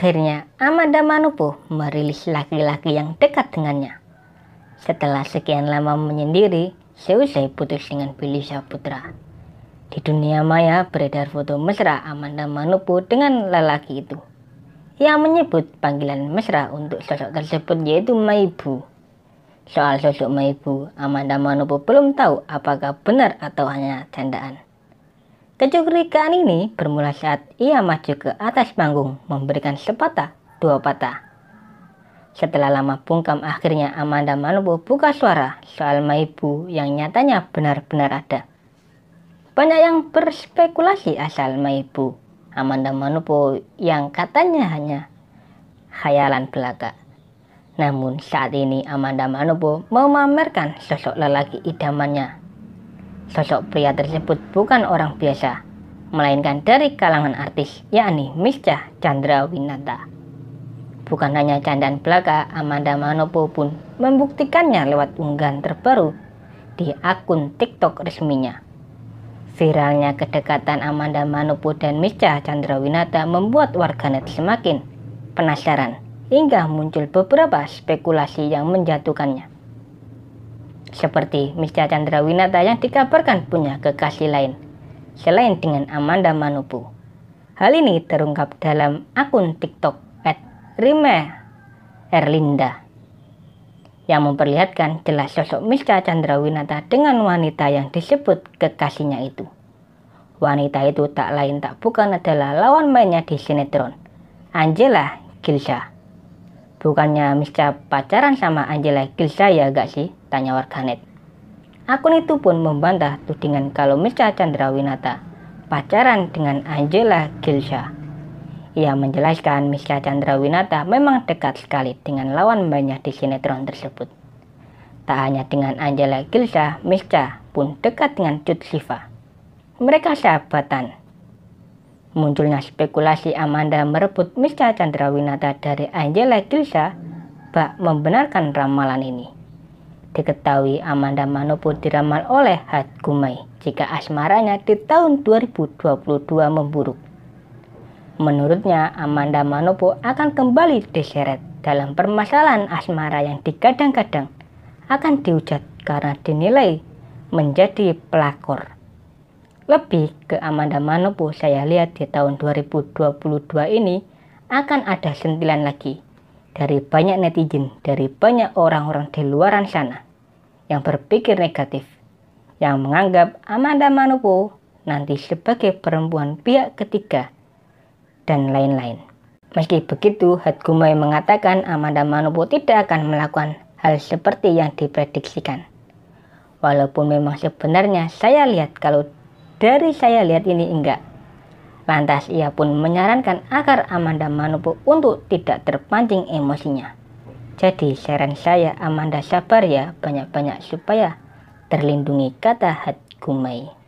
Akhirnya, Amanda Manupo merilis laki-laki yang dekat dengannya. Setelah sekian lama menyendiri, Seusai putus dengan Billy Saputra. Di dunia maya beredar foto mesra Amanda Manupo dengan lelaki itu. Ia menyebut panggilan mesra untuk sosok tersebut yaitu Maibu. Soal sosok Maibu, Amanda Manupo belum tahu apakah benar atau hanya candaan. Kecurigaan ini bermula saat ia maju ke atas panggung memberikan sepatah dua patah. Setelah lama bungkam akhirnya Amanda Manopo buka suara soal Maibu yang nyatanya benar-benar ada. Banyak yang berspekulasi asal Maibu, Amanda Manopo yang katanya hanya khayalan belaka. Namun saat ini Amanda Manopo memamerkan sosok lelaki idamannya Sosok pria tersebut bukan orang biasa, melainkan dari kalangan artis, yakni Misca Chandra Winata. Bukan hanya candaan belaka, Amanda Manopo pun membuktikannya lewat unggahan terbaru di akun TikTok resminya. Viralnya kedekatan Amanda Manopo dan Chandra Winata membuat warganet semakin penasaran hingga muncul beberapa spekulasi yang menjatuhkannya seperti Mr. Winata yang dikabarkan punya kekasih lain, selain dengan Amanda Manupu. Hal ini terungkap dalam akun TikTok at Rime Erlinda yang memperlihatkan jelas sosok Mr. Winata dengan wanita yang disebut kekasihnya itu. Wanita itu tak lain tak bukan adalah lawan mainnya di sinetron, Angela Gilsa. Bukannya Mr. pacaran sama Angela Gilsa ya gak sih? tanya warganet. Akun itu pun membantah tudingan kalau Mirsa Chandrawinata pacaran dengan Angela Gilsha. Ia menjelaskan Mirsa Chandrawinata memang dekat sekali dengan lawan banyak di sinetron tersebut. Tak hanya dengan Angela Gilsha, Mirca pun dekat dengan Cut Siva. Mereka sahabatan. Munculnya spekulasi Amanda merebut Mirsa Chandrawinata dari Angela Gilsha, bak membenarkan ramalan ini diketahui Amanda Manopo diramal oleh Had Gumai jika asmaranya di tahun 2022 memburuk. Menurutnya, Amanda Manopo akan kembali diseret dalam permasalahan asmara yang digadang-gadang akan diujat karena dinilai menjadi pelakor. Lebih ke Amanda Manopo saya lihat di tahun 2022 ini akan ada sentilan lagi dari banyak netizen, dari banyak orang-orang di luar sana yang berpikir negatif, yang menganggap Amanda Manopo nanti sebagai perempuan pihak ketiga, dan lain-lain. Meski begitu, Hatgumai mengatakan Amanda Manopo tidak akan melakukan hal seperti yang diprediksikan. Walaupun memang sebenarnya saya lihat kalau dari saya lihat ini enggak, Lantas ia pun menyarankan agar Amanda Manopo untuk tidak terpancing emosinya. Jadi saran saya Amanda sabar ya banyak-banyak supaya terlindungi kata hat Kumai.